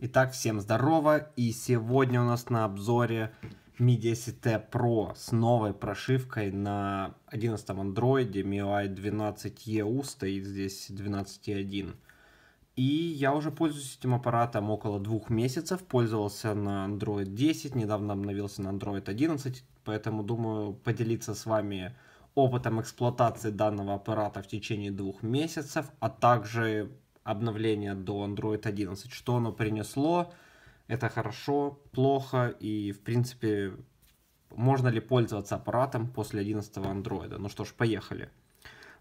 Итак, всем здорово, и сегодня у нас на обзоре Mi 10T Pro с новой прошивкой на 11 Android, MIUI 12EU стоит здесь 12.1. И я уже пользуюсь этим аппаратом около двух месяцев, пользовался на Android 10, недавно обновился на Android 11, поэтому думаю поделиться с вами опытом эксплуатации данного аппарата в течение двух месяцев, а также обновление до Android 11, что оно принесло, это хорошо, плохо и, в принципе, можно ли пользоваться аппаратом после 11 Android. Ну что ж, поехали.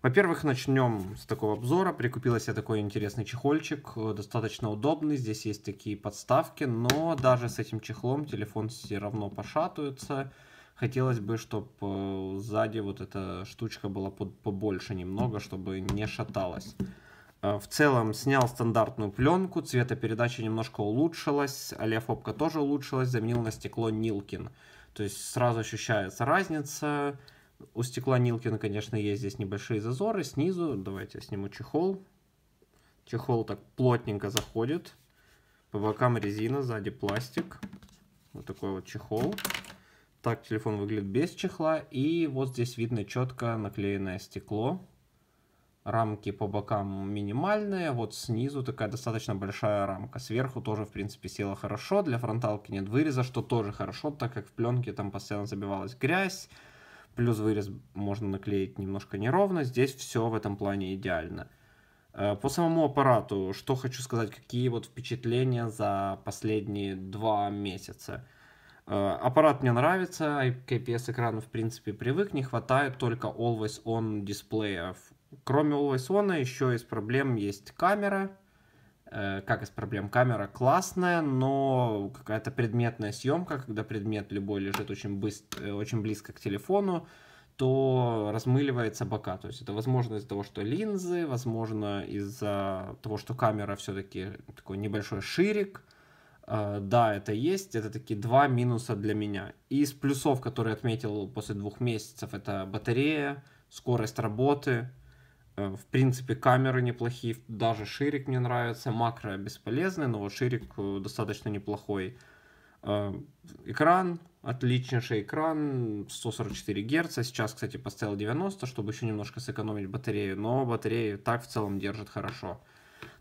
Во-первых, начнем с такого обзора. Прикупила себе такой интересный чехольчик, достаточно удобный. Здесь есть такие подставки, но даже с этим чехлом телефон все равно пошатывается. Хотелось бы, чтобы э, сзади вот эта штучка была побольше немного, чтобы не шаталась. Э, в целом снял стандартную пленку, цветопередача немножко улучшилась, олеофобка тоже улучшилась, заменил на стекло Нилкин. То есть сразу ощущается разница. У стекла Нилкина, конечно, есть здесь небольшие зазоры снизу. Давайте я сниму чехол. Чехол так плотненько заходит. По бокам резина, сзади пластик. Вот такой вот чехол. Так телефон выглядит без чехла. И вот здесь видно четко наклеенное стекло рамки по бокам минимальные, вот снизу такая достаточно большая рамка. Сверху тоже, в принципе, села хорошо, для фронталки нет выреза, что тоже хорошо, так как в пленке там постоянно забивалась грязь, плюс вырез можно наклеить немножко неровно, здесь все в этом плане идеально. Э, по самому аппарату, что хочу сказать, какие вот впечатления за последние два месяца. Э, аппарат мне нравится, к IPS экрану в принципе привык, не хватает только always on дисплеев Кроме always on, еще из проблем есть камера. Э, как из проблем? Камера классная, но какая-то предметная съемка, когда предмет любой лежит очень, быстро, э, очень близко к телефону, то размыливается бока. То есть это возможно из-за того, что линзы, возможно из-за того, что камера все-таки такой небольшой ширик. Э, да, это есть, это такие два минуса для меня. из плюсов, которые отметил после двух месяцев, это батарея, скорость работы – Э, в принципе, камеры неплохие, даже ширик мне нравится, макро бесполезный, но вот ширик э, достаточно неплохой. Э, экран, отличнейший экран, 144 Гц, сейчас, кстати, поставил 90, чтобы еще немножко сэкономить батарею, но батарею так в целом держит хорошо.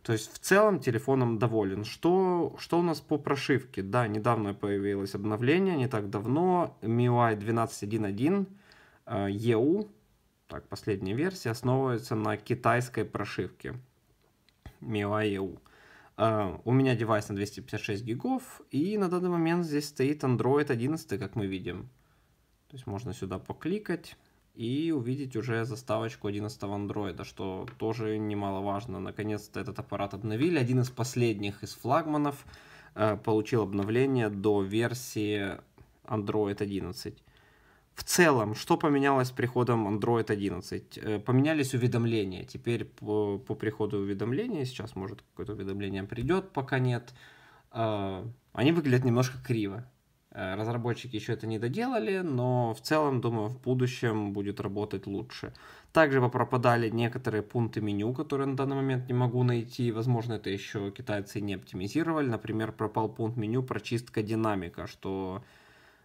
То есть в целом телефоном доволен. Что, что у нас по прошивке? Да, недавно появилось обновление, не так давно, MIUI 12.1.1, EU, так, последняя версия, основывается на китайской прошивке MIUI а а, у меня девайс на 256 гигов, и на данный момент здесь стоит Android 11, как мы видим. То есть можно сюда покликать и увидеть уже заставочку 11 Android, что тоже немаловажно. Наконец-то этот аппарат обновили. Один из последних из флагманов э, получил обновление до версии Android 11. В целом, что поменялось с приходом Android 11? Э, поменялись уведомления. Теперь по, по приходу уведомления, сейчас, может, какое-то уведомление придет, пока нет, э, они выглядят немножко криво. Э, разработчики еще это не доделали, но в целом, думаю, в будущем будет работать лучше. Также пропадали некоторые пункты меню, которые на данный момент не могу найти. Возможно, это еще китайцы не оптимизировали. Например, пропал пункт меню прочистка динамика, что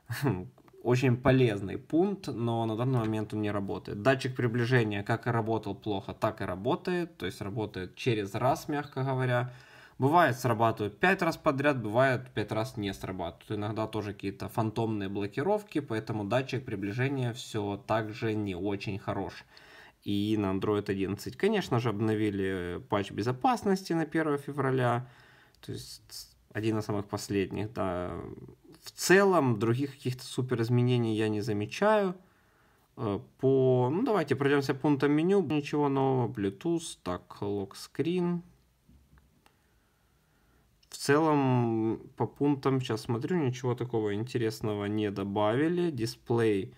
очень полезный пункт, но на данный момент он не работает. Датчик приближения как и работал плохо, так и работает, то есть работает через раз, мягко говоря. Бывает срабатывает 5 раз подряд, бывает 5 раз не срабатывает. Иногда тоже какие-то фантомные блокировки, поэтому датчик приближения все так же не очень хорош. И на Android 11, конечно же, обновили патч безопасности на 1 февраля. То есть один из самых последних, да, в целом других каких-то супер изменений я не замечаю. Э, по, ну давайте пройдемся пунктом меню. Ничего нового. Bluetooth, так, локскрин. В целом по пунктам сейчас смотрю, ничего такого интересного не добавили. Дисплей.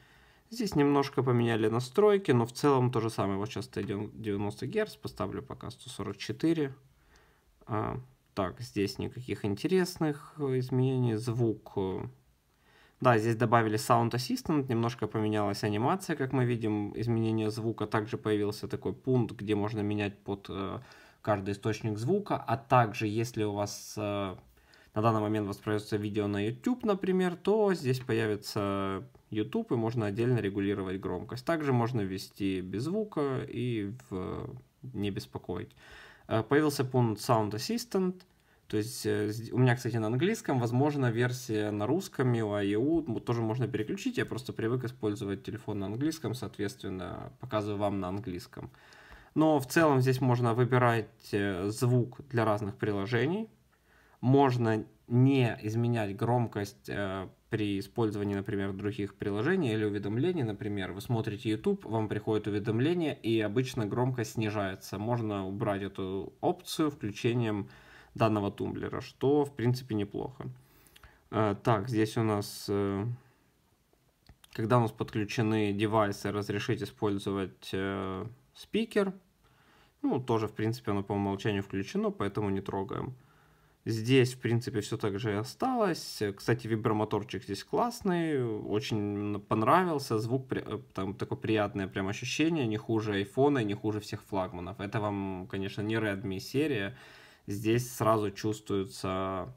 Здесь немножко поменяли настройки, но в целом то же самое. Вот сейчас 90 Гц, поставлю пока 144. Так, здесь никаких интересных э, изменений. Звук. Э. Да, здесь добавили Sound Assistant, немножко поменялась анимация, как мы видим, изменение звука. Также появился такой пункт, где можно менять под э, каждый источник звука. А также, если у вас э, на данный момент воспроизводится видео на YouTube, например, то здесь появится YouTube, и можно отдельно регулировать громкость. Также можно ввести без звука и в, не беспокоить. Э, появился пункт Sound Assistant, то есть э, у меня, кстати, на английском, возможно, версия на русском и у IEU тоже можно переключить. Я просто привык использовать телефон на английском, соответственно, показываю вам на английском. Но в целом здесь можно выбирать э, звук для разных приложений можно не изменять громкость э, при использовании, например, других приложений или уведомлений, например, вы смотрите YouTube, вам приходит уведомление, и обычно громкость снижается. Можно убрать эту опцию включением данного тумблера, что, в принципе, неплохо. Э, так, здесь у нас... Э, когда у нас подключены девайсы, разрешить использовать э, спикер. Ну, тоже, в принципе, оно по умолчанию включено, поэтому не трогаем. Здесь, в принципе, все так же и осталось. Кстати, вибромоторчик здесь классный, очень понравился. Звук э, там такое приятное прям ощущение, не хуже айфона, не хуже всех флагманов. Это вам, конечно, не Redmi серия. Здесь сразу чувствуется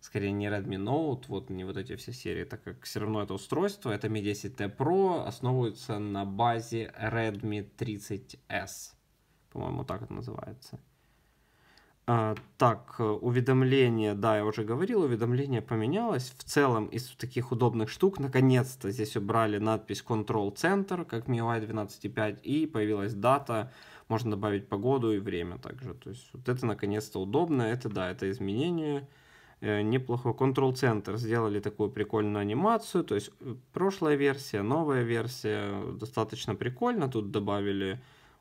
скорее не Redmi Note, вот не вот эти все серии, так как все равно это устройство, это Mi 10T Pro, основывается на базе Redmi 30S. По-моему, так это называется. А, так, э, уведомление, да, я уже говорил, уведомление поменялось. В целом из таких удобных штук, наконец-то здесь убрали надпись Control Center, как MIUI 12.5, и появилась дата, можно добавить погоду и время также. То есть вот это наконец-то удобно, это да, это изменение э, неплохое. Control Center сделали такую прикольную анимацию, то есть э, прошлая версия, новая версия, э, достаточно прикольно, тут добавили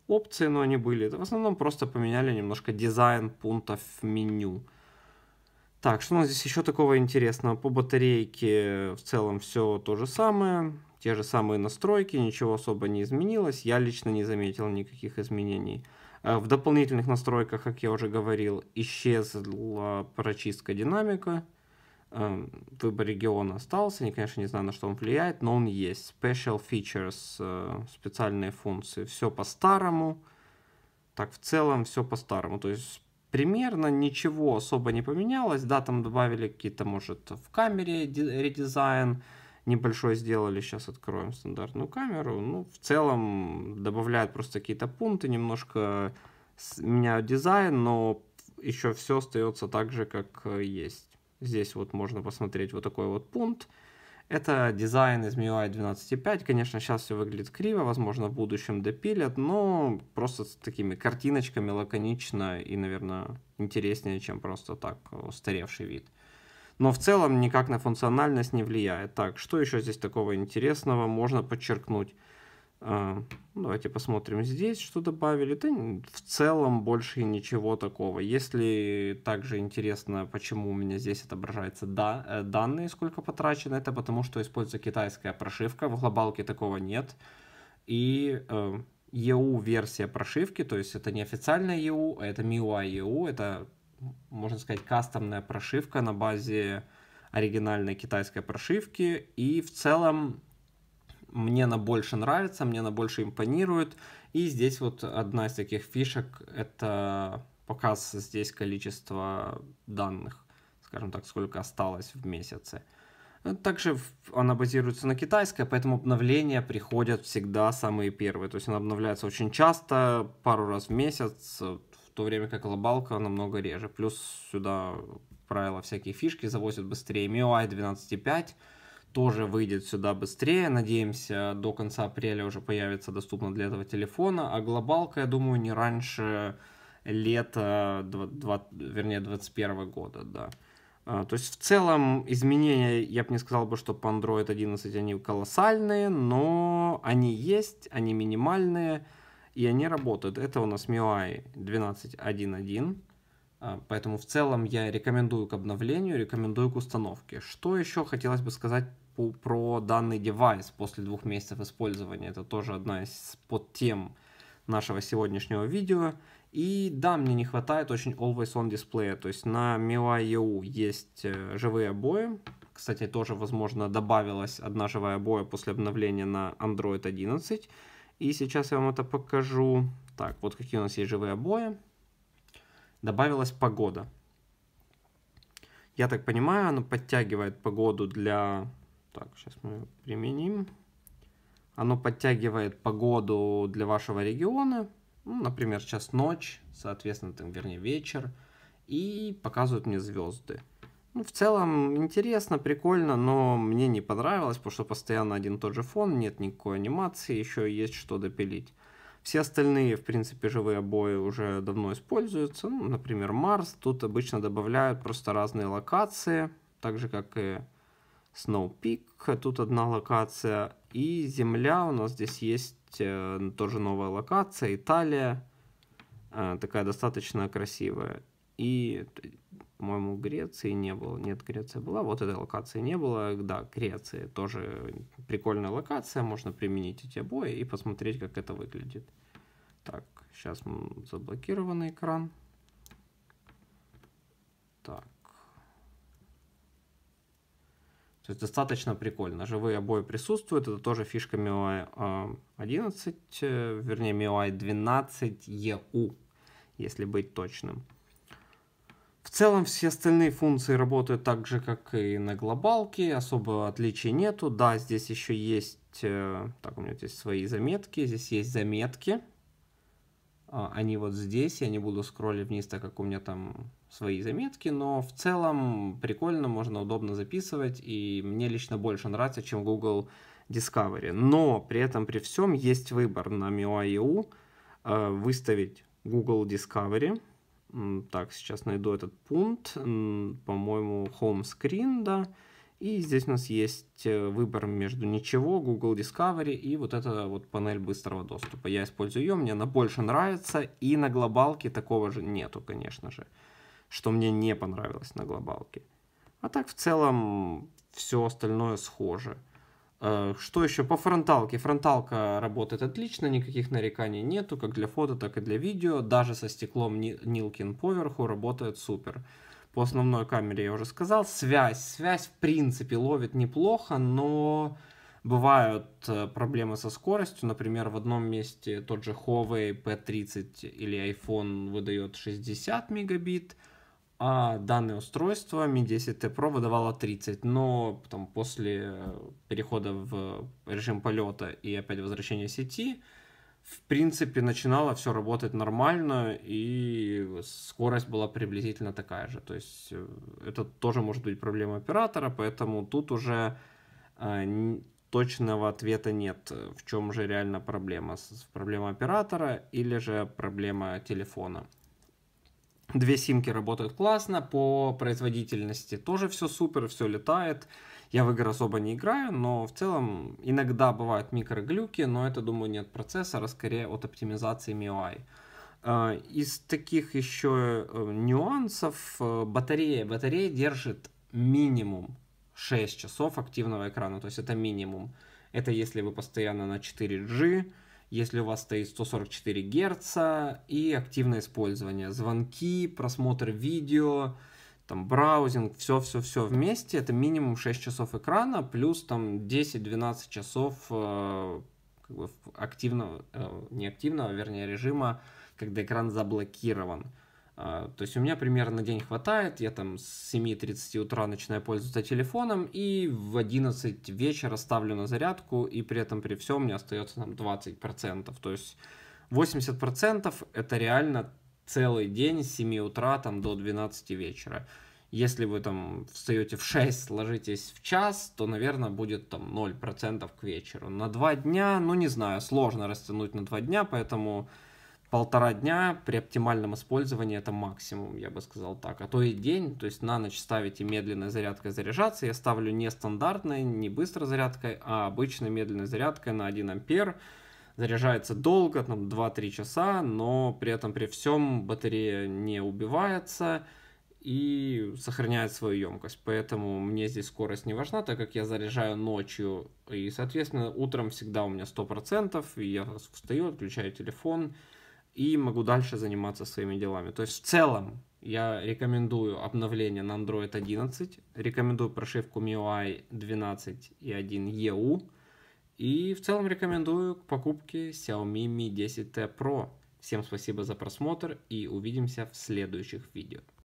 опции, но они были. Это в основном просто поменяли немножко дизайн пунктов меню. Так, что у нас здесь еще такого интересного? По батарейке в целом все то же самое. Те же самые настройки, ничего особо не изменилось. Я лично не заметил никаких изменений. Э, в дополнительных настройках, как я уже говорил, исчезла прочистка динамика. Эм, выбор региона остался. Я, конечно, не знаю, на что он влияет, но он есть. Special features, э, специальные функции. Все по-старому. Так, в целом все по-старому. То есть примерно ничего особо не поменялось. Да, там добавили какие-то, может, в камере редизайн небольшой сделали. Сейчас откроем стандартную камеру. Ну, в целом добавляют просто какие-то пункты, немножко меняют дизайн, но еще все остается так же, как э, есть. Здесь вот можно посмотреть вот такой вот пункт. Это дизайн из MIUI 12.5. Конечно, сейчас все выглядит криво, возможно, в будущем допилят, но просто с такими картиночками лаконично и, наверное, интереснее, чем просто так э, устаревший вид. Но в целом никак на функциональность не влияет. Так, что еще здесь такого интересного можно подчеркнуть? А, ну, давайте посмотрим здесь, что добавили. Да в целом больше ничего такого. Если также интересно, почему у меня здесь отображается да, э, данные, сколько потрачено, это потому что используется китайская прошивка, в глобалке такого нет. И э, EU-версия прошивки, то есть это не официальная EU, а это MIUI EU, это, можно сказать, кастомная прошивка на базе оригинальной китайской прошивки. И в целом мне она больше нравится, мне она больше импонирует. И здесь вот одна из таких фишек — это показ здесь количество данных, скажем так, сколько осталось в месяце. Также она базируется на китайской, поэтому обновления приходят всегда самые первые. То есть она обновляется очень часто, пару раз в месяц, в то время как глобалка намного реже. Плюс сюда правила всякие фишки завозят быстрее. MIUI 12.5 тоже выйдет сюда быстрее. Надеемся, до конца апреля уже появится доступно для этого телефона. А глобалка, я думаю, не раньше лета, 20, 20, вернее, 2021 года, да. А, то есть в целом изменения, я бы не сказал бы, что по Android 11 они колоссальные, но они есть, они минимальные, и они работают. Это у нас MIUI 12.1.1. А, поэтому в целом я рекомендую к обновлению, рекомендую к установке. Что еще хотелось бы сказать про данный девайс после двух месяцев использования. Это тоже одна из под тем нашего сегодняшнего видео. И да, мне не хватает очень always on дисплея. То есть на MIUI.eu есть э, живые обои. Кстати, тоже, возможно, добавилась одна живая обоя после обновления на Android 11. И сейчас я вам это покажу. Так, вот какие у нас есть живые обои. Добавилась погода. Я так понимаю, она подтягивает погоду для так, сейчас мы применим. Оно подтягивает погоду для вашего региона. Ну, например, сейчас ночь, соответственно, там, вернее, вечер. И показывают мне звезды. Ну, в целом интересно, прикольно, но мне не понравилось, потому что постоянно один и тот же фон, нет никакой анимации, еще есть что допилить. Все остальные, в принципе, живые обои уже давно используются. Ну, например, Марс. Тут обычно добавляют просто разные локации, так же, как и Snow Peak, э, тут одна локация, и земля, у нас здесь есть э, тоже новая локация, Италия, э, такая достаточно красивая. И, по-моему, Греции не было, нет, Греция была, вот этой локации не было, да, Греция тоже прикольная локация, можно применить эти обои и посмотреть, как это выглядит. Так, сейчас заблокированный экран. Так, То есть достаточно прикольно. Живые обои присутствуют. Это тоже фишка MIUI 11, а, э, вернее MIUI 12 EU, если быть точным. В целом все остальные функции работают так же, как и на глобалке, особого отличия нету. Да, здесь еще есть, э, так у меня здесь свои заметки, здесь есть заметки, а, они вот здесь, я не буду скроллить вниз, так как у меня там свои заметки, но в целом прикольно, можно удобно записывать, и мне лично больше нравится, чем Google Discovery. Но при этом, при всем, есть выбор на MIUI.eu э, выставить Google Discovery. Так, сейчас найду этот пункт, по-моему, Home Screen, да, и здесь у нас есть э, выбор между ничего, Google Discovery и вот эта вот панель быстрого доступа. Я использую ее, мне она больше нравится, и на глобалке такого же нету, конечно же, что мне не понравилось на глобалке. А так в целом все остальное схоже. Э, что еще по фронталке? Фронталка работает отлично, никаких нареканий нету, как для фото, так и для видео. Даже со стеклом Нилкин поверху работает супер по основной камере я уже сказал. Связь. Связь, в принципе, ловит неплохо, но бывают э, проблемы со скоростью. Например, в одном месте тот же Huawei P30 или iPhone выдает 60 мегабит, а данное устройство Mi 10T Pro выдавало 30, но там, после перехода в режим полета и опять возвращения сети в принципе, начинало все работать нормально, и скорость была приблизительно такая же. То есть э, это тоже может быть проблема оператора, поэтому тут уже э, точного ответа нет, э, в чем же реально проблема. Проблема оператора или же проблема телефона. Две симки работают классно, по производительности тоже все супер, все летает. Я в игры особо не играю, но в целом иногда бывают микроглюки, но это, думаю, не от процессора, а скорее от оптимизации MIUI. Э, из таких еще э, нюансов э, батарея. Батарея держит минимум 6 часов активного экрана, то есть это минимум. Это если вы постоянно на 4G, если у вас стоит 144 Гц и активное использование. Звонки, просмотр видео, там браузинг, все-все-все вместе, это минимум 6 часов экрана, плюс там 10-12 часов э, как бы активного, э, не а вернее, режима, когда экран заблокирован. Э, то есть у меня примерно день хватает, я там с 7.30 утра начинаю пользоваться телефоном и в 11 вечера ставлю на зарядку, и при этом при всем мне остается там 20%. То есть 80% это реально целый день с 7 утра там, до 12 вечера. Если вы там встаете в 6, ложитесь в час, то, наверное, будет там 0% к вечеру. На 2 дня, ну не знаю, сложно растянуть на 2 дня, поэтому полтора дня при оптимальном использовании это максимум, я бы сказал так. А то и день, то есть на ночь ставите медленной зарядкой заряжаться. Я ставлю не стандартной, не быстрой зарядкой, а обычной медленной зарядкой на 1 ампер заряжается долго, там 2-3 часа, но при этом при всем батарея не убивается и сохраняет свою емкость. Поэтому мне здесь скорость не важна, так как я заряжаю ночью, и, соответственно, утром всегда у меня 100%, и я встаю, отключаю телефон, и могу дальше заниматься своими делами. То есть в целом я рекомендую обновление на Android 11, рекомендую прошивку MIUI 12 и 1 EU, и в целом рекомендую к покупке Xiaomi Mi 10T Pro. Всем спасибо за просмотр и увидимся в следующих видео.